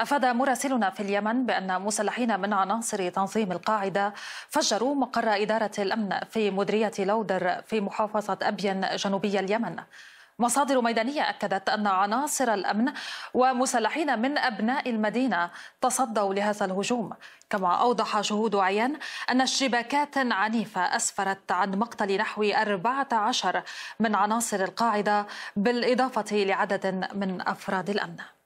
أفاد مراسلنا في اليمن بأن مسلحين من عناصر تنظيم القاعدة فجروا مقر إدارة الأمن في مدرية لودر في محافظة أبين جنوبي اليمن مصادر ميدانية أكدت أن عناصر الأمن ومسلحين من أبناء المدينة تصدوا لهذا الهجوم كما أوضح شهود عيان أن اشتباكات عنيفة أسفرت عن مقتل نحو 14 من عناصر القاعدة بالإضافة لعدد من أفراد الأمن